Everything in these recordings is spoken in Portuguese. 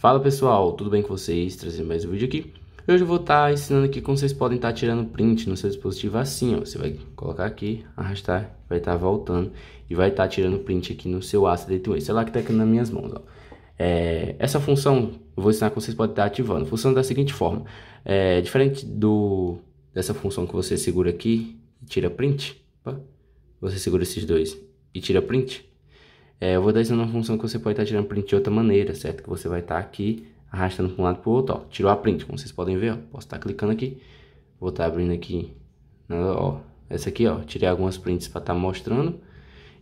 Fala pessoal, tudo bem com vocês? Trazendo mais um vídeo aqui. Hoje eu vou estar tá ensinando aqui como vocês podem estar tá tirando print no seu dispositivo assim, ó. Você vai colocar aqui, arrastar, vai estar tá voltando e vai estar tá tirando print aqui no seu Asta Gateway. Sei lá que tá aqui nas minhas mãos, ó. É, essa função, eu vou ensinar como vocês podem estar tá ativando. Funciona é da seguinte forma. É, diferente do, dessa função que você segura aqui e tira print, você segura esses dois e tira print, é, eu vou dar isso numa função que você pode estar tá tirando print de outra maneira, certo? Que você vai estar tá aqui arrastando para um lado para o outro, ó. Tirou a print, como vocês podem ver, ó. Posso estar tá clicando aqui. Vou estar tá abrindo aqui, ó. Essa aqui, ó. Tirei algumas prints para estar tá mostrando.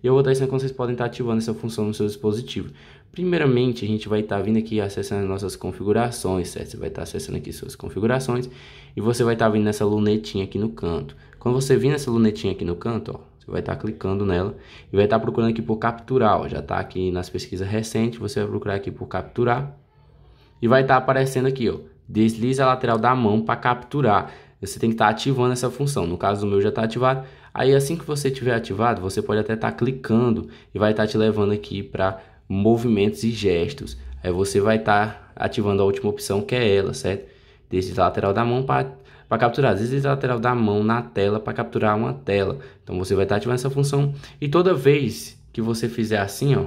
E eu vou dar isso como vocês podem estar tá ativando essa função no seu dispositivo. Primeiramente, a gente vai estar vindo aqui acessando as nossas configurações, certo? Você vai estar acessando aqui suas configurações. E você vai estar vindo nessa lunetinha aqui no canto. Quando você vir nessa lunetinha aqui no canto, ó vai estar tá clicando nela e vai estar tá procurando aqui por capturar, ó, já está aqui nas pesquisas recentes, você vai procurar aqui por capturar e vai estar tá aparecendo aqui, ó, desliza a lateral da mão para capturar. Você tem que estar tá ativando essa função, no caso do meu já está ativado. Aí assim que você tiver ativado, você pode até estar tá clicando e vai estar tá te levando aqui para movimentos e gestos. Aí você vai estar ativando a última opção que é ela, certo? Desliza a lateral da mão para para capturar as vezes lateral da mão na tela para capturar uma tela. Então você vai estar tá ativando essa função e toda vez que você fizer assim, ó,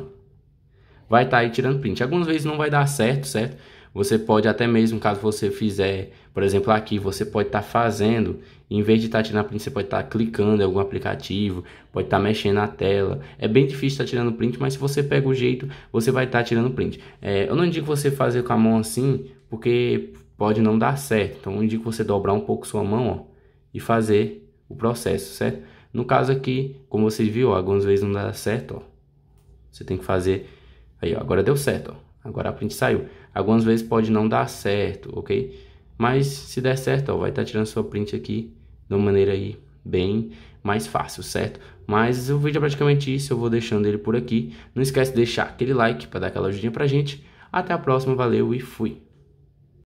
vai estar tá aí tirando print. Algumas vezes não vai dar certo, certo? Você pode até mesmo, caso você fizer, por exemplo, aqui, você pode estar tá fazendo, em vez de estar tá tirando print, você pode estar tá clicando em algum aplicativo, pode estar tá mexendo na tela. É bem difícil estar tá tirando print, mas se você pega o jeito, você vai estar tá tirando print. É, eu não indico você fazer com a mão assim, porque pode não dar certo. Então eu indico você dobrar um pouco sua mão ó, e fazer o processo, certo? No caso aqui, como vocês viram, algumas vezes não dá certo, ó. Você tem que fazer... Aí, ó, agora deu certo, ó. Agora a print saiu. Algumas vezes pode não dar certo, ok? Mas se der certo, ó, vai estar tá tirando sua print aqui de uma maneira aí bem mais fácil, certo? Mas o vídeo é praticamente isso, eu vou deixando ele por aqui. Não esquece de deixar aquele like para dar aquela ajudinha pra gente. Até a próxima, valeu e fui!